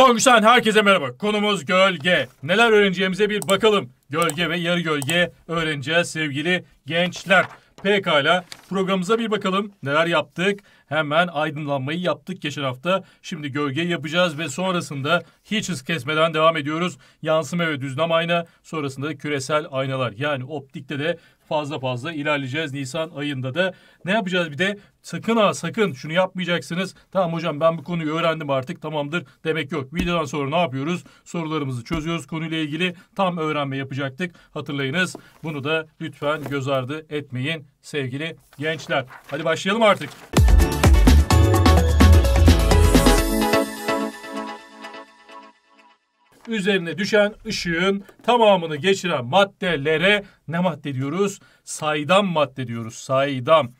Tonguç'tan herkese merhaba. Konumuz gölge. Neler öğreneceğimize bir bakalım. Gölge ve yarı gölge öğreneceğiz sevgili gençler. Pekala programımıza bir bakalım. Neler yaptık? Hemen aydınlanmayı yaptık geçen hafta. Şimdi gölge yapacağız ve sonrasında hiç hız kesmeden devam ediyoruz. Yansıma ve düzlem ayna sonrasında küresel aynalar yani optikte de fazla fazla ilerleyeceğiz. Nisan ayında da ne yapacağız bir de sakın ha sakın şunu yapmayacaksınız. Tamam hocam ben bu konuyu öğrendim artık tamamdır demek yok. Videodan sonra ne yapıyoruz? Sorularımızı çözüyoruz konuyla ilgili tam öğrenme yapacaktık. Hatırlayınız bunu da lütfen göz ardı etmeyin sevgili gençler. Hadi başlayalım artık. üzerine düşen ışığın tamamını geçiren maddelere ne madde diyoruz? Saydam madde diyoruz. Saydam.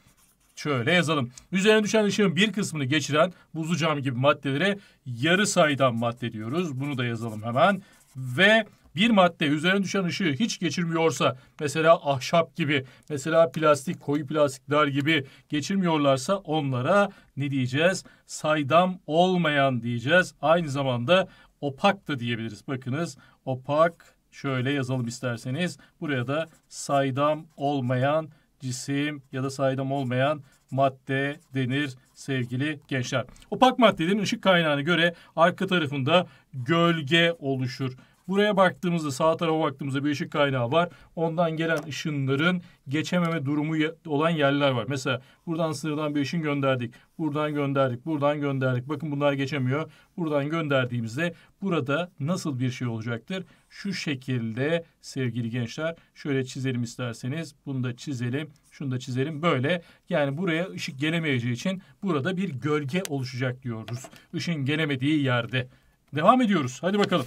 Şöyle yazalım. Üzerine düşen ışığın bir kısmını geçiren buzlu cam gibi maddelere yarı saydam madde diyoruz. Bunu da yazalım hemen. Ve bir madde üzerine düşen ışığı hiç geçirmiyorsa mesela ahşap gibi mesela plastik koyu plastikler gibi geçirmiyorlarsa onlara ne diyeceğiz? Saydam olmayan diyeceğiz. Aynı zamanda opak da diyebiliriz. Bakınız opak şöyle yazalım isterseniz. Buraya da saydam olmayan cisim ya da saydam olmayan madde denir sevgili gençler. Opak maddelerin ışık kaynağına göre arka tarafında gölge oluşur. Buraya baktığımızda sağ tarafa baktığımızda bir ışık kaynağı var. Ondan gelen ışınların geçememe durumu olan yerler var. Mesela buradan sınırdan bir ışın gönderdik. Buradan gönderdik, buradan gönderdik. Bakın bunlar geçemiyor. Buradan gönderdiğimizde burada nasıl bir şey olacaktır? Şu şekilde sevgili gençler şöyle çizelim isterseniz. Bunu da çizelim, şunu da çizelim. Böyle yani buraya ışık gelemeyeceği için burada bir gölge oluşacak diyoruz. Işın gelemediği yerde. Devam ediyoruz. Hadi bakalım.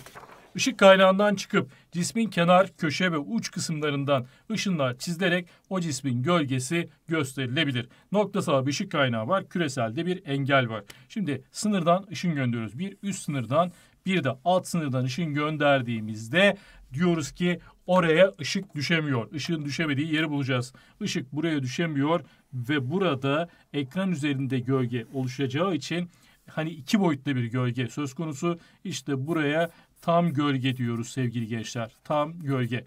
Işık kaynağından çıkıp cismin kenar, köşe ve uç kısımlarından ışınlar çizilerek o cismin gölgesi gösterilebilir. Noktasal bir ışık kaynağı var, küreselde bir engel var. Şimdi sınırdan ışın gönderiyoruz. Bir üst sınırdan bir de alt sınırdan ışın gönderdiğimizde diyoruz ki oraya ışık düşemiyor. Işığın düşemediği yeri bulacağız. Işık buraya düşemiyor ve burada ekran üzerinde gölge oluşacağı için hani iki boyutlu bir gölge söz konusu. İşte buraya tam gölge diyoruz sevgili gençler. Tam gölge.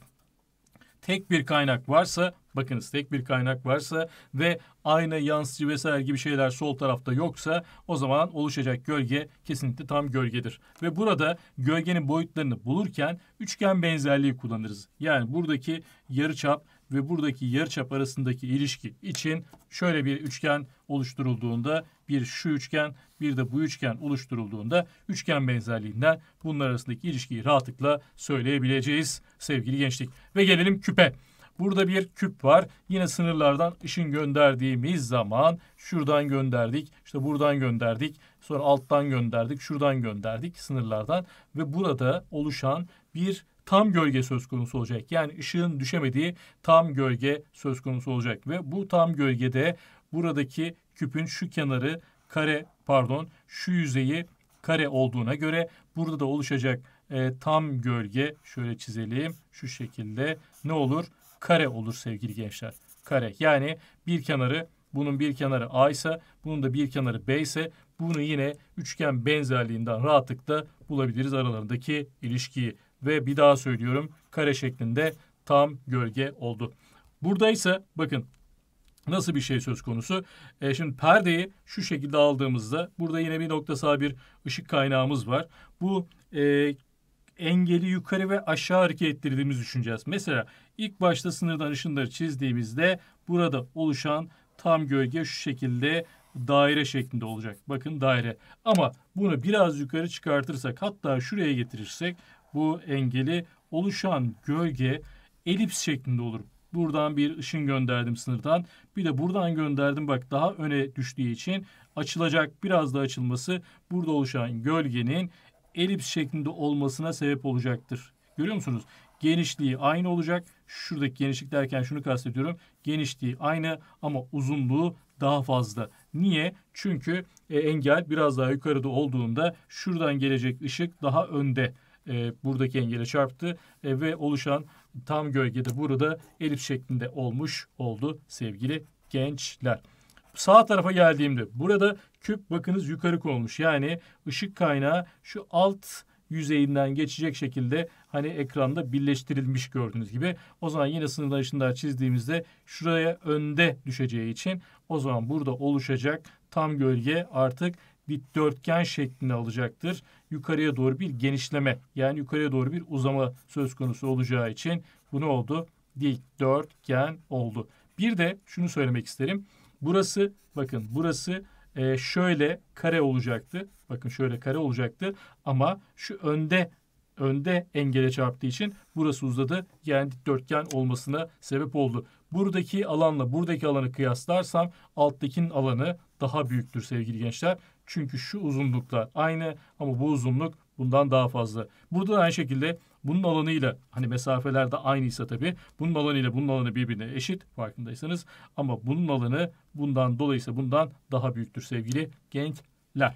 Tek bir kaynak varsa Bakınız tek bir kaynak varsa ve ayna, yansıcı vesaire gibi şeyler sol tarafta yoksa o zaman oluşacak gölge kesinlikle tam gölgedir. Ve burada gölgenin boyutlarını bulurken üçgen benzerliği kullanırız. Yani buradaki yarıçap ve buradaki yarıçap arasındaki ilişki için şöyle bir üçgen oluşturulduğunda bir şu üçgen bir de bu üçgen oluşturulduğunda üçgen benzerliğinden bunlar arasındaki ilişkiyi rahatlıkla söyleyebileceğiz sevgili gençlik. Ve gelelim küpe. Burada bir küp var. Yine sınırlardan ışın gönderdiğimiz zaman şuradan gönderdik, işte buradan gönderdik, sonra alttan gönderdik, şuradan gönderdik sınırlardan ve burada oluşan bir tam gölge söz konusu olacak. Yani ışığın düşemediği tam gölge söz konusu olacak ve bu tam gölgede buradaki küpün şu kenarı kare pardon şu yüzeyi kare olduğuna göre burada da oluşacak e, tam gölge şöyle çizelim şu şekilde ne olur? Kare olur sevgili gençler. Kare yani bir kenarı bunun bir kenarı A ise bunun da bir kenarı B ise bunu yine üçgen benzerliğinden rahatlıkla bulabiliriz aralarındaki ilişkiyi ve bir daha söylüyorum kare şeklinde tam gölge oldu. Burada ise bakın nasıl bir şey söz konusu. E, şimdi perdeyi şu şekilde aldığımızda burada yine bir noktasal bir ışık kaynağımız var. Bu e, engeli yukarı ve aşağı hareket ettirdiğimizi düşüneceğiz. Mesela ilk başta sınırdan ışınları çizdiğimizde burada oluşan tam gölge şu şekilde daire şeklinde olacak. Bakın daire. Ama bunu biraz yukarı çıkartırsak hatta şuraya getirirsek bu engeli oluşan gölge elips şeklinde olur. Buradan bir ışın gönderdim sınırdan. Bir de buradan gönderdim bak daha öne düştüğü için açılacak biraz da açılması burada oluşan gölgenin elips şeklinde olmasına sebep olacaktır. Görüyor musunuz? Genişliği aynı olacak. Şuradaki genişlik derken şunu kastediyorum. Genişliği aynı ama uzunluğu daha fazla. Niye? Çünkü e, engel biraz daha yukarıda olduğunda şuradan gelecek ışık daha önde e, buradaki engele çarptı e, ve oluşan tam gölgede burada elips şeklinde olmuş oldu sevgili gençler. Sağ tarafa geldiğimde burada küp bakınız yukarı konmuş. Yani ışık kaynağı şu alt yüzeyinden geçecek şekilde hani ekranda birleştirilmiş gördüğünüz gibi. O zaman yine sınırlar ışınlar çizdiğimizde şuraya önde düşeceği için o zaman burada oluşacak tam gölge artık bir dörtgen şeklini alacaktır. Yukarıya doğru bir genişleme yani yukarıya doğru bir uzama söz konusu olacağı için bu ne oldu? Dikdörtgen oldu. Bir de şunu söylemek isterim. Burası bakın burası e, şöyle kare olacaktı. Bakın şöyle kare olacaktı ama şu önde önde engele çarptığı için burası uzadı. Yani dikdörtgen olmasına sebep oldu. Buradaki alanla buradaki alanı kıyaslarsam alttakinin alanı daha büyüktür sevgili gençler. Çünkü şu uzunluklar aynı ama bu uzunluk bundan daha fazla. Burada da aynı şekilde bunun alanıyla hani mesafeler de aynıysa tabii bunun alanıyla bunun alanı birbirine eşit farkındaysanız ama bunun alanı bundan dolayısıyla bundan daha büyüktür sevgili gençler.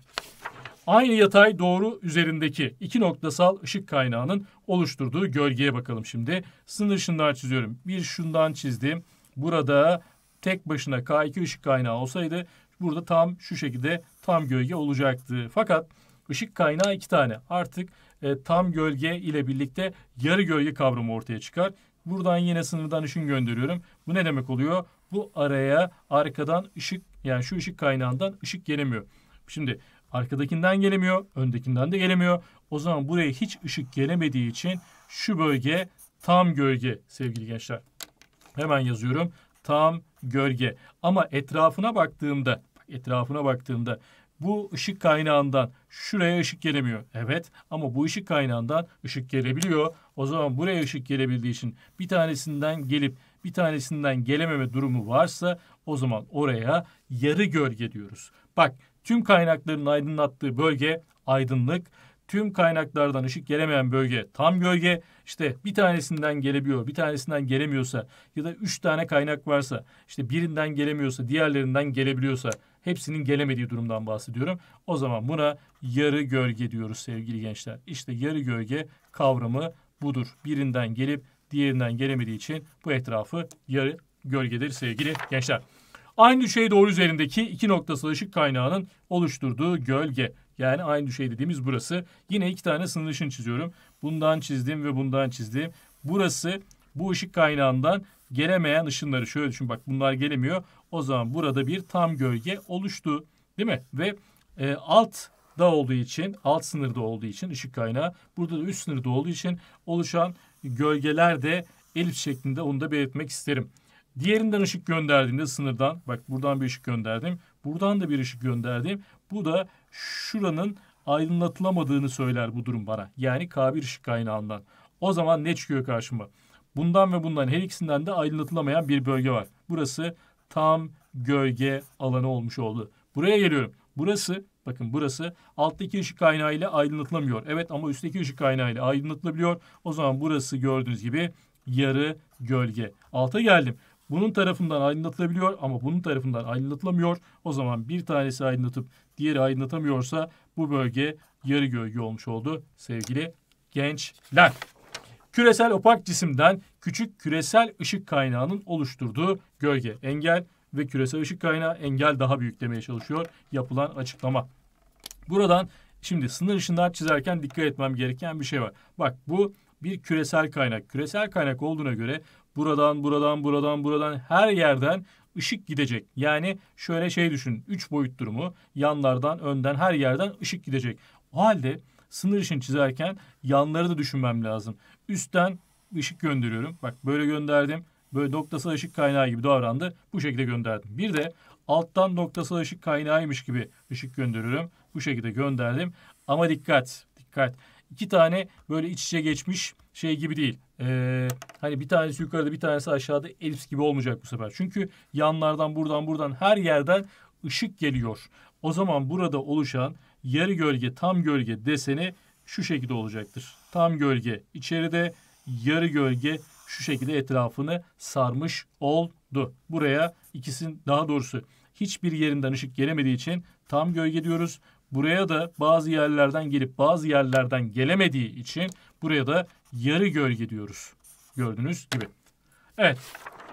Aynı yatay doğru üzerindeki iki noktasal ışık kaynağının oluşturduğu gölgeye bakalım şimdi. Sınır şundan çiziyorum. Bir şundan çizdim. Burada tek başına K2 ışık kaynağı olsaydı burada tam şu şekilde tam gölge olacaktı. Fakat ışık kaynağı iki tane. Artık e, tam gölge ile birlikte yarı gölge kavramı ortaya çıkar. Buradan yine sınırdan ışın gönderiyorum. Bu ne demek oluyor? Bu araya arkadan ışık yani şu ışık kaynağından ışık gelemiyor. Şimdi arkadakinden gelemiyor, öndekinden de gelemiyor. O zaman buraya hiç ışık gelemediği için şu bölge tam gölge sevgili gençler. Hemen yazıyorum. Tam gölge. Ama etrafına baktığımda etrafına baktığında bu ışık kaynağından şuraya ışık gelemiyor. Evet ama bu ışık kaynağından ışık gelebiliyor. O zaman buraya ışık gelebildiği için bir tanesinden gelip bir tanesinden gelememe durumu varsa o zaman oraya yarı gölge diyoruz. Bak tüm kaynakların aydınlattığı bölge aydınlık. Tüm kaynaklardan ışık gelemeyen bölge tam gölge. İşte bir tanesinden gelebiliyor, bir tanesinden gelemiyorsa ya da üç tane kaynak varsa işte birinden gelemiyorsa diğerlerinden gelebiliyorsa Hepsinin gelemediği durumdan bahsediyorum. O zaman buna yarı gölge diyoruz sevgili gençler. İşte yarı gölge kavramı budur. Birinden gelip diğerinden gelemediği için bu etrafı yarı gölgedir sevgili gençler. Aynı düşey doğru üzerindeki iki noktası ışık kaynağının oluşturduğu gölge. Yani aynı düşey dediğimiz burası. Yine iki tane sınır ışın çiziyorum. Bundan çizdim ve bundan çizdim. Burası bu ışık kaynağından gelemeyen ışınları şöyle düşün bak bunlar gelemiyor. O zaman burada bir tam gölge oluştu. Değil mi? Ve e, alt da olduğu için, alt sınırda olduğu için ışık kaynağı, burada da üst sınırda olduğu için oluşan gölgeler de elif şeklinde onu da belirtmek isterim. Diğerinden ışık gönderdiğimde sınırdan, bak buradan bir ışık gönderdim, buradan da bir ışık gönderdim. Bu da şuranın aydınlatılamadığını söyler bu durum bana. Yani K1 ışık kaynağından. O zaman ne çıkıyor karşıma? Bundan ve bundan her ikisinden de aydınlatılamayan bir bölge var. Burası tam gölge alanı olmuş oldu. Buraya geliyorum. Burası bakın burası alttaki ışık kaynağı ile aydınlatılamıyor. Evet ama üstteki ışık kaynağı ile aydınlatılabiliyor. O zaman burası gördüğünüz gibi yarı gölge. Alta geldim. Bunun tarafından aydınlatılabiliyor ama bunun tarafından aydınlatılamıyor. O zaman bir tanesi aydınlatıp diğeri aydınlatamıyorsa bu bölge yarı gölge olmuş oldu sevgili gençler. Küresel opak cisimden küçük küresel ışık kaynağının oluşturduğu gölge engel ve küresel ışık kaynağı engel daha büyük demeye çalışıyor yapılan açıklama. Buradan şimdi sınır ışınlar çizerken dikkat etmem gereken bir şey var. Bak bu bir küresel kaynak. Küresel kaynak olduğuna göre buradan, buradan, buradan, buradan her yerden ışık gidecek. Yani şöyle şey düşünün. Üç boyut durumu yanlardan, önden, her yerden ışık gidecek. O halde sınır ışın çizerken yanları da düşünmem lazım. Üstten ışık gönderiyorum. Bak böyle gönderdim böyle noktasal ışık kaynağı gibi davrandı. Bu şekilde gönderdim. Bir de alttan noktasal ışık kaynağıymış gibi ışık gönderiyorum. Bu şekilde gönderdim. Ama dikkat, dikkat. İki tane böyle iç içe geçmiş şey gibi değil. Ee, hani bir tanesi yukarıda bir tanesi aşağıda elips gibi olmayacak bu sefer. Çünkü yanlardan buradan buradan her yerden ışık geliyor. O zaman burada oluşan yarı gölge tam gölge deseni şu şekilde olacaktır. Tam gölge içeride yarı gölge şu şekilde etrafını sarmış oldu. Buraya ikisinin daha doğrusu hiçbir yerinden ışık gelemediği için tam gölge diyoruz. Buraya da bazı yerlerden gelip bazı yerlerden gelemediği için buraya da yarı gölge diyoruz. Gördüğünüz gibi. Evet.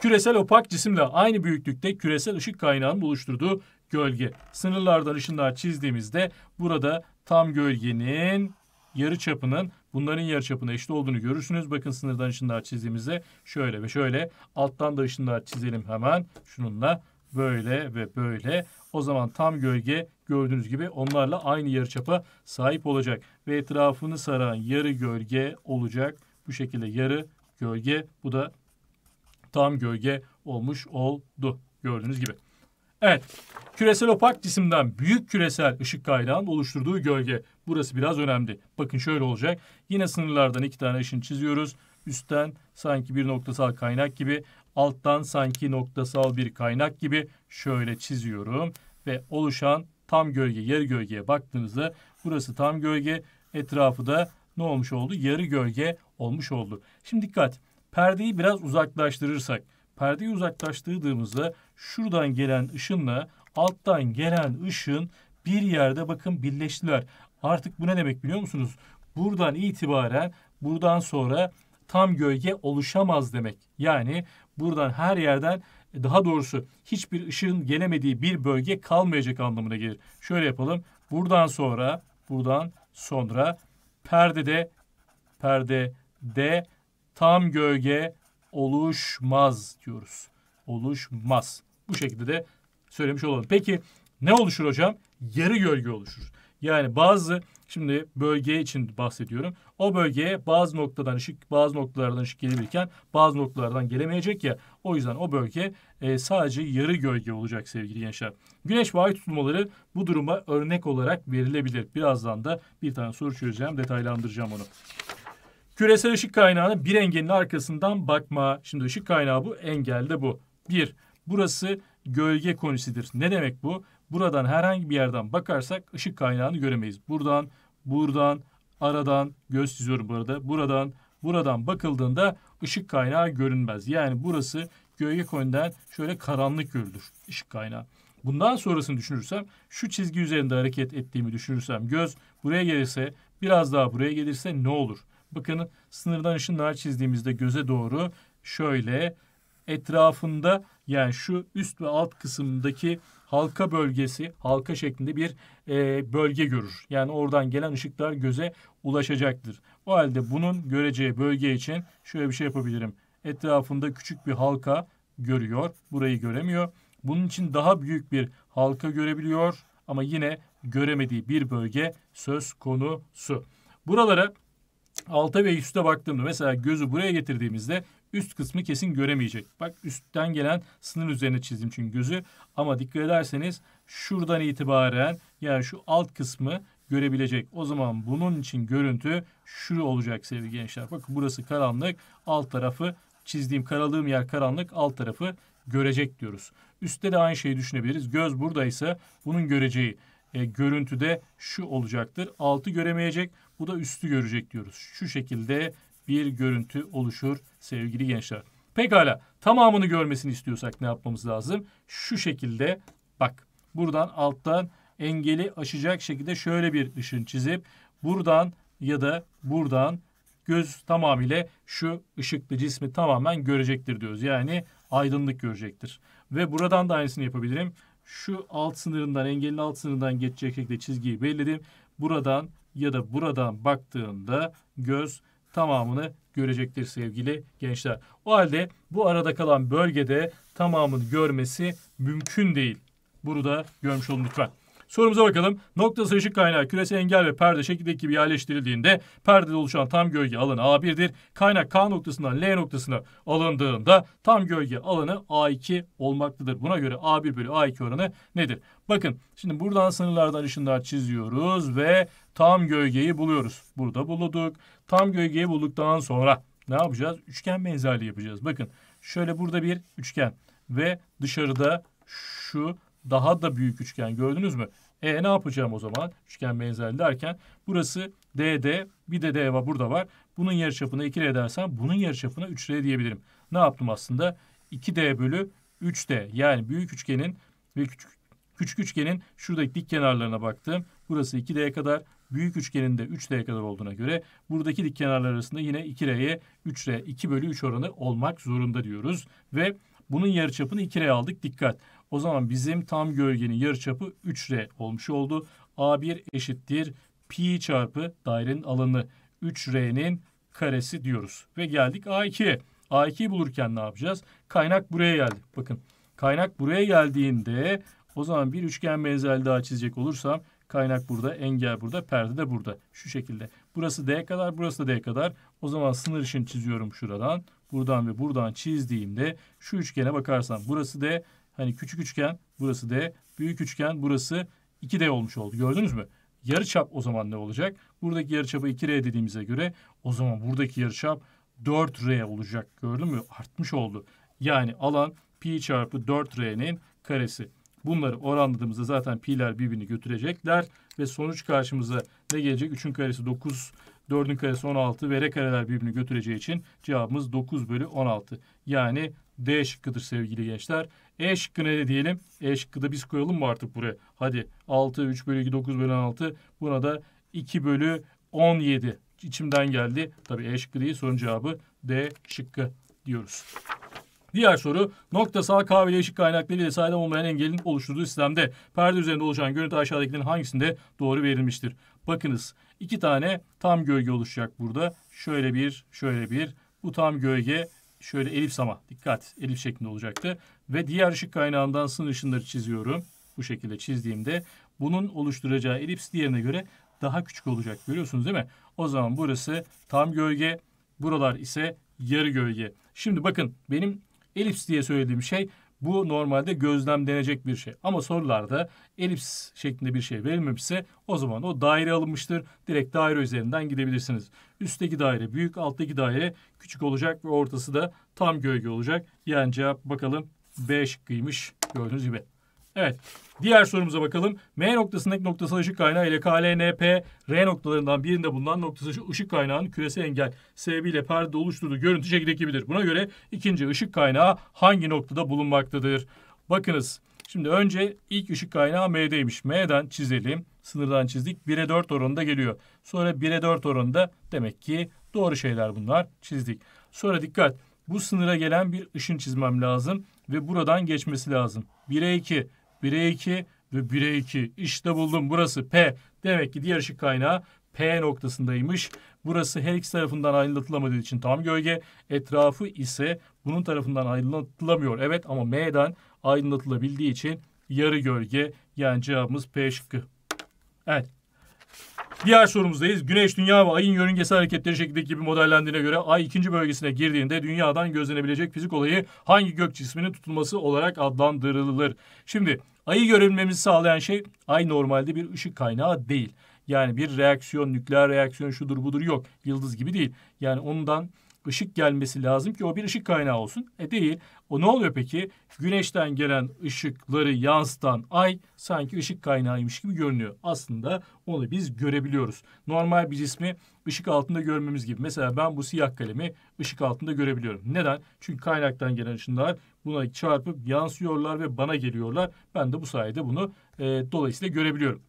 Küresel opak cisimle aynı büyüklükte küresel ışık kaynağının oluşturduğu gölge. Sınırlardan ışınlar çizdiğimizde burada tam gölgenin yarı çapının bunların yarı çapına eşit olduğunu görürsünüz. Bakın sınırdan ışınlar çizdiğimizde şöyle ve şöyle alttan da ışınlar çizelim hemen şununla böyle ve böyle. O zaman tam gölge gördüğünüz gibi onlarla aynı yarı çapa sahip olacak ve etrafını saran yarı gölge olacak. Bu şekilde yarı gölge bu da tam gölge olmuş oldu gördüğünüz gibi. Evet, küresel opak cisimden büyük küresel ışık kaynağının oluşturduğu gölge. Burası biraz önemli. Bakın şöyle olacak. Yine sınırlardan iki tane ışın çiziyoruz. Üstten sanki bir noktasal kaynak gibi. Alttan sanki noktasal bir kaynak gibi. Şöyle çiziyorum. Ve oluşan tam gölge, yarı gölgeye baktığınızda burası tam gölge. Etrafı da ne olmuş oldu? Yarı gölge olmuş oldu. Şimdi dikkat. Perdeyi biraz uzaklaştırırsak. Perdeyi uzaklaştırdığımızda şuradan gelen ışınla alttan gelen ışın bir yerde bakın birleştiler. Artık bu ne demek biliyor musunuz? Buradan itibaren buradan sonra tam gölge oluşamaz demek. Yani buradan her yerden e, daha doğrusu hiçbir ışığın gelemediği bir bölge kalmayacak anlamına gelir. Şöyle yapalım. Buradan sonra buradan sonra perdede de tam gölge oluşmaz diyoruz. Oluşmaz. Bu şekilde de söylemiş olalım. Peki ne oluşur hocam? Yarı gölge oluşur. Yani bazı şimdi bölge için bahsediyorum. O bölgeye bazı noktadan ışık, bazı noktalardan ışık gelebilirken bazı noktalardan gelemeyecek ya. O yüzden o bölge e, sadece yarı gölge olacak sevgili gençler. Güneş ve ay tutulmaları bu duruma örnek olarak verilebilir. Birazdan da bir tane soru çözeceğim, detaylandıracağım onu. Küresel ışık kaynağına bir engelin arkasından bakma. Şimdi ışık kaynağı bu, engel de bu. Bir, burası gölge konisidir. Ne demek bu? Buradan herhangi bir yerden bakarsak ışık kaynağını göremeyiz. Buradan, buradan, aradan, göz çiziyorum burada. Buradan, buradan bakıldığında ışık kaynağı görünmez. Yani burası gölge konudan şöyle karanlık görülür ışık kaynağı. Bundan sonrasını düşünürsem şu çizgi üzerinde hareket ettiğimi düşünürsem göz buraya gelirse biraz daha buraya gelirse ne olur? Bakın sınırdan ışınlar çizdiğimizde göze doğru şöyle etrafında yani şu üst ve alt kısımdaki halka bölgesi, halka şeklinde bir e, bölge görür. Yani oradan gelen ışıklar göze ulaşacaktır. O halde bunun göreceği bölge için şöyle bir şey yapabilirim. Etrafında küçük bir halka görüyor. Burayı göremiyor. Bunun için daha büyük bir halka görebiliyor ama yine göremediği bir bölge söz konusu. Buralara alta ve üste baktığımda mesela gözü buraya getirdiğimizde üst kısmı kesin göremeyecek. Bak üstten gelen sınır üzerine çizdim çünkü gözü. Ama dikkat ederseniz şuradan itibaren yani şu alt kısmı görebilecek. O zaman bunun için görüntü şu olacak sevgili gençler. Bak burası karanlık. Alt tarafı çizdiğim karalığım yer karanlık. Alt tarafı görecek diyoruz. Üstte de aynı şeyi düşünebiliriz. Göz buradaysa bunun göreceği e, de şu olacaktır. Altı göremeyecek. Bu da üstü görecek diyoruz. Şu şekilde bir görüntü oluşur sevgili gençler. Pekala tamamını görmesini istiyorsak ne yapmamız lazım? Şu şekilde bak buradan alttan engeli aşacak şekilde şöyle bir ışın çizip buradan ya da buradan göz tamamıyla şu ışıklı cismi tamamen görecektir diyoruz. Yani aydınlık görecektir. Ve buradan da aynısını yapabilirim. Şu alt sınırından, engelin alt sınırından geçecek şekilde çizgiyi belledim. Buradan ya da buradan baktığımda göz tamamını görecektir sevgili gençler. O halde bu arada kalan bölgede tamamını görmesi mümkün değil. Bunu da görmüş olun lütfen. Sorumuza bakalım. Noktası ışık kaynağı küresi engel ve perde şekildeki gibi yerleştirildiğinde perdede oluşan tam gölge alanı A1'dir. Kaynak K noktasından L noktasına alındığında tam gölge alanı A2 olmaktadır. Buna göre A1 bölü A2 oranı nedir? Bakın şimdi buradan sınırlardan ışınlar çiziyoruz ve tam gölgeyi buluyoruz. Burada bulduk. Tam gölgeyi bulduktan sonra ne yapacağız? Üçgen benzerliği yapacağız. Bakın şöyle burada bir üçgen ve dışarıda şu daha da büyük üçgen gördünüz mü? E ne yapacağım o zaman? Üçgen benzerliği derken burası DD bir de D var burada var. Bunun yarıçapını 2R dersem bunun yarıçapını 3R diyebilirim. Ne yaptım aslında? 2D bölü 3D yani büyük üçgenin ve küçük Küçük üçgenin şuradaki dik kenarlarına baktım. Burası 2D'ye kadar, büyük üçgenin de 3D'ye kadar olduğuna göre buradaki dik kenarlar arasında yine 2R'ye 3R 2 bölü 3 oranı olmak zorunda diyoruz. Ve bunun yarıçapını 2R aldık dikkat. O zaman bizim tam gölgenin yarıçapı 3R olmuş oldu. A1 eşittir pi çarpı dairenin alanı 3R'nin karesi diyoruz. Ve geldik A2'ye. A2'yi bulurken ne yapacağız? Kaynak buraya geldi. Bakın kaynak buraya geldiğinde o zaman bir üçgen benzeri daha çizecek olursam kaynak burada, engel burada, perde de burada. Şu şekilde. Burası D kadar, burası da D kadar. O zaman sınır için çiziyorum şuradan. Buradan ve buradan çizdiğimde şu üçgene bakarsam burası D, hani küçük üçgen burası D, büyük üçgen burası 2D olmuş oldu. Gördünüz mü? Yarı çap o zaman ne olacak? Buradaki yarı çapı 2R dediğimize göre o zaman buradaki yarı çap 4R olacak. Gördün mü? Artmış oldu. Yani alan pi çarpı 4R'nin karesi. Bunları oranladığımızda zaten pi'ler birbirini götürecekler ve sonuç karşımıza ne gelecek? 3'ün karesi 9, 4'ün karesi 16 ve r kareler birbirini götüreceği için cevabımız 9 bölü 16. Yani D şıkkıdır sevgili gençler. E şıkkına ne diyelim? E şıkkı da biz koyalım mı artık buraya? Hadi 6, 3 bölü 2, 9 bölü 16. Buna da 2 bölü 17 içimden geldi. Tabii E şıkkı değil sorun cevabı D şıkkı diyoruz. Diğer soru noktasal K ve Y'şik kaynakları ile sahiden olmayan engelin oluşturduğu sistemde perde üzerinde oluşan görüntü aşağıdakilerin hangisinde doğru verilmiştir? Bakınız iki tane tam gölge oluşacak burada. Şöyle bir, şöyle bir. Bu tam gölge şöyle elips ama dikkat elips şeklinde olacaktı. Ve diğer ışık kaynağından sınır ışınları çiziyorum. Bu şekilde çizdiğimde bunun oluşturacağı elips diğerine göre daha küçük olacak. Görüyorsunuz değil mi? O zaman burası tam gölge. Buralar ise yarı gölge. Şimdi bakın benim Elips diye söylediğim şey bu normalde gözlemlenecek bir şey. Ama sorularda elips şeklinde bir şey verilmemişse o zaman o daire alınmıştır. Direkt daire üzerinden gidebilirsiniz. Üstteki daire büyük, alttaki daire küçük olacak ve ortası da tam gölge olacak. Yani cevap bakalım B şıkkıymış gördüğünüz gibi. Evet. Diğer sorumuza bakalım. M noktasındaki noktasal ışık kaynağı ile KLNP, R noktalarından birinde bulunan noktasal ışık kaynağının küresi engel sebebiyle perde oluşturduğu görüntü şekildeki gibidir. Buna göre ikinci ışık kaynağı hangi noktada bulunmaktadır? Bakınız. Şimdi önce ilk ışık kaynağı M'deymiş. M'den çizelim. Sınırdan çizdik. 1'e 4 oranında geliyor. Sonra 1'e 4 oranında demek ki doğru şeyler bunlar. Çizdik. Sonra dikkat. Bu sınıra gelen bir ışın çizmem lazım ve buradan geçmesi lazım. 1'e 2, 1'e 2 ve 1'e 2. İşte buldum burası P. Demek ki diğer ışık kaynağı P noktasındaymış. Burası her iki tarafından aydınlatılamadığı için tam gölge. Etrafı ise bunun tarafından aydınlatılamıyor Evet ama M'den aydınlatılabildiği için yarı gölge. Yani cevabımız P şıkkı. Evet. Diğer sorumuzdayız. Güneş, Dünya ve Ay'ın yörüngesi hareketleri şeklindeki bir modellendiğine göre Ay ikinci bölgesine girdiğinde Dünya'dan gözlenebilecek fizik olayı hangi gök cisminin tutulması olarak adlandırılır? Şimdi Ay'ı görünmemizi sağlayan şey Ay normalde bir ışık kaynağı değil. Yani bir reaksiyon, nükleer reaksiyon şudur budur yok. Yıldız gibi değil. Yani ondan ışık gelmesi lazım ki o bir ışık kaynağı olsun. E değil. O ne oluyor peki? Güneşten gelen ışıkları yansıtan ay sanki ışık kaynağıymış gibi görünüyor. Aslında onu biz görebiliyoruz. Normal bir cismi ışık altında görmemiz gibi. Mesela ben bu siyah kalemi ışık altında görebiliyorum. Neden? Çünkü kaynaktan gelen ışınlar buna çarpıp yansıyorlar ve bana geliyorlar. Ben de bu sayede bunu e, dolayısıyla görebiliyorum.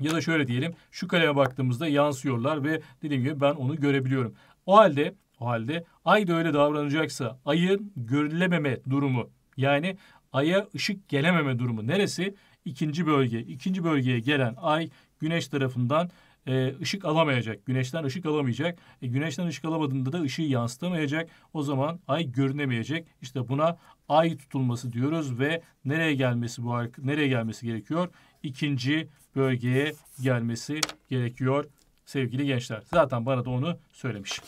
Ya da şöyle diyelim şu kaleme baktığımızda yansıyorlar ve dediğim gibi ben onu görebiliyorum. O halde o halde ay da öyle davranacaksa ayın görülememe durumu yani aya ışık gelememe durumu neresi? İkinci bölge. İkinci bölgeye gelen ay güneş tarafından e, ışık alamayacak. Güneşten ışık alamayacak. E, güneşten ışık alamadığında da ışığı yansıtamayacak. O zaman ay görünemeyecek. İşte buna ay tutulması diyoruz ve nereye gelmesi bu nereye gelmesi gerekiyor? İkinci bölgeye gelmesi gerekiyor sevgili gençler. Zaten bana da onu söylemiş.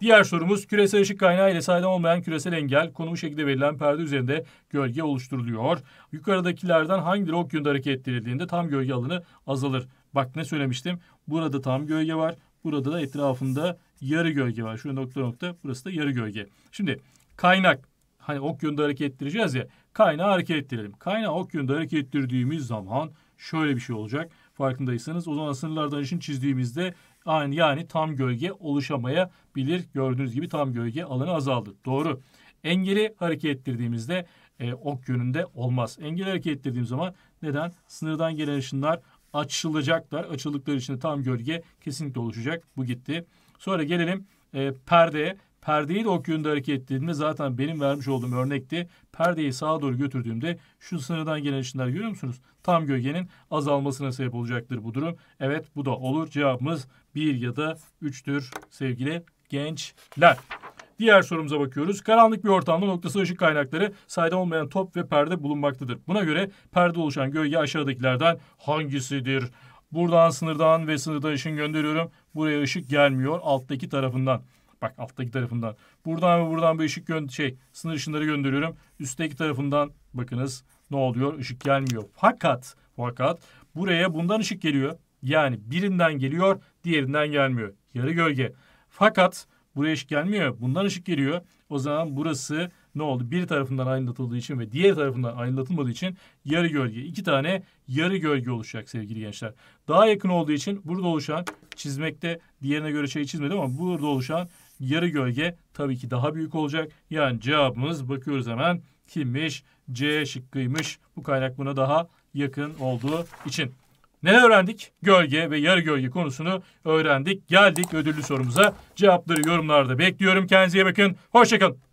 Diğer sorumuz küresel ışık kaynağı ile saydam olmayan küresel engel konumu şekilde verilen perde üzerinde gölge oluşturuluyor. Yukarıdakilerden hangileri ok yönünde hareket ettirildiğinde tam gölge alanı azalır. Bak ne söylemiştim? Burada tam gölge var. Burada da etrafında yarı gölge var. Şu nokta nokta burası da yarı gölge. Şimdi kaynak hani ok yönünde hareket ettireceğiz ya kaynağı hareket ettirelim. Kaynağı ok yönünde hareket ettirdiğimiz zaman şöyle bir şey olacak. Farkındaysanız o zaman sınırlardan için çizdiğimizde Aynı yani tam gölge oluşamayabilir. Gördüğünüz gibi tam gölge alanı azaldı. Doğru. Engeli hareket ettirdiğimizde e, ok yönünde olmaz. Engeli hareket ettirdiğim zaman neden? Sınırdan gelen ışınlar açılacaklar. Açıldıkları için tam gölge kesinlikle oluşacak. Bu gitti. Sonra gelelim e, perdeye. Perdeyi de ok yönünde hareket ettiğimde zaten benim vermiş olduğum örnekte perdeyi sağa doğru götürdüğümde şu sınırdan gelen ışınlar görüyor musunuz? Tam gölgenin azalmasına sebep olacaktır bu durum. Evet bu da olur. Cevabımız 1 ya da 3'tür sevgili gençler. Diğer sorumuza bakıyoruz. Karanlık bir ortamda noktası ışık kaynakları sayda olmayan top ve perde bulunmaktadır. Buna göre perde oluşan gölge aşağıdakilerden hangisidir? Buradan sınırdan ve sınırdan ışın gönderiyorum. Buraya ışık gelmiyor alttaki tarafından bak alttaki tarafından. Buradan ve buradan bir ışık gö- şey sınır ışınları gönderiyorum. Üstteki tarafından bakınız ne oluyor? Işık gelmiyor. Fakat fakat buraya bundan ışık geliyor. Yani birinden geliyor, diğerinden gelmiyor. Yarı gölge. Fakat buraya ışık gelmiyor. Bundan ışık geliyor. O zaman burası ne oldu? Bir tarafından aydınlatıldığı için ve diğer tarafından aydınlatılmadığı için yarı gölge. iki tane yarı gölge oluşacak sevgili gençler. Daha yakın olduğu için burada oluşan çizmekte diğerine göre şey çizmedim ama burada oluşan yarı gölge tabii ki daha büyük olacak. Yani cevabımız bakıyoruz hemen kimmiş? C şıkkıymış. Bu kaynak buna daha yakın olduğu için. Ne öğrendik? Gölge ve yarı gölge konusunu öğrendik. Geldik ödüllü sorumuza. Cevapları yorumlarda bekliyorum. Kendinize iyi bakın. Hoşçakalın.